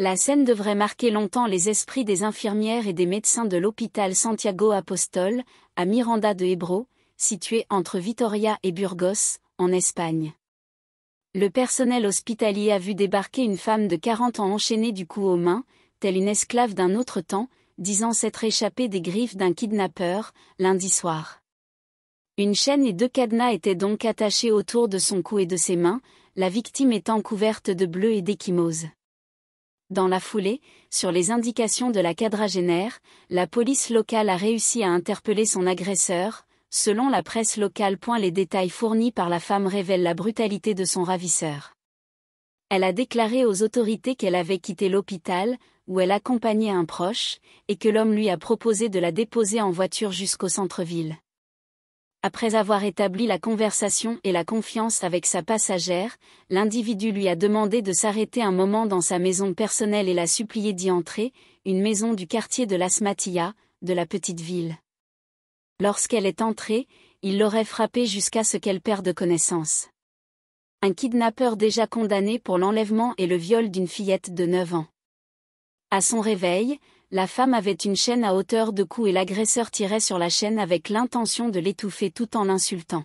La scène devrait marquer longtemps les esprits des infirmières et des médecins de l'hôpital Santiago Apostol, à Miranda de Ebro, situé entre Vitoria et Burgos, en Espagne. Le personnel hospitalier a vu débarquer une femme de 40 ans enchaînée du cou aux mains, telle une esclave d'un autre temps, disant s'être échappée des griffes d'un kidnappeur, lundi soir. Une chaîne et deux cadenas étaient donc attachés autour de son cou et de ses mains, la victime étant couverte de bleu et d'échymose. Dans la foulée, sur les indications de la quadragénaire, la police locale a réussi à interpeller son agresseur. Selon la presse locale, les détails fournis par la femme révèlent la brutalité de son ravisseur. Elle a déclaré aux autorités qu'elle avait quitté l'hôpital, où elle accompagnait un proche, et que l'homme lui a proposé de la déposer en voiture jusqu'au centre-ville. Après avoir établi la conversation et la confiance avec sa passagère, l'individu lui a demandé de s'arrêter un moment dans sa maison personnelle et l'a supplié d'y entrer, une maison du quartier de l'Asmatia, de la petite ville. Lorsqu'elle est entrée, il l'aurait frappée jusqu'à ce qu'elle perde connaissance. Un kidnappeur déjà condamné pour l'enlèvement et le viol d'une fillette de 9 ans. À son réveil, la femme avait une chaîne à hauteur de cou et l'agresseur tirait sur la chaîne avec l'intention de l'étouffer tout en l'insultant.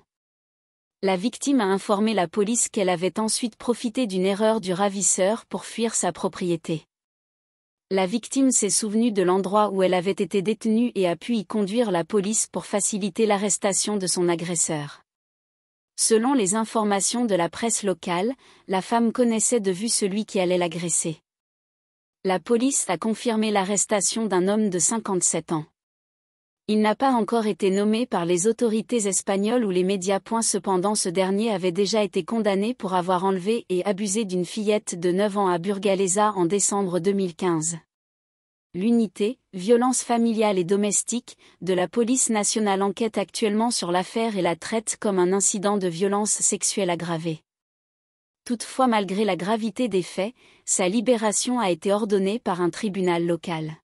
La victime a informé la police qu'elle avait ensuite profité d'une erreur du ravisseur pour fuir sa propriété. La victime s'est souvenue de l'endroit où elle avait été détenue et a pu y conduire la police pour faciliter l'arrestation de son agresseur. Selon les informations de la presse locale, la femme connaissait de vue celui qui allait l'agresser la police a confirmé l'arrestation d'un homme de 57 ans. Il n'a pas encore été nommé par les autorités espagnoles ou les médias. Cependant ce dernier avait déjà été condamné pour avoir enlevé et abusé d'une fillette de 9 ans à Burgalesa en décembre 2015. L'unité, violence familiale et domestique, de la police nationale enquête actuellement sur l'affaire et la traite comme un incident de violence sexuelle aggravée. Toutefois malgré la gravité des faits, sa libération a été ordonnée par un tribunal local.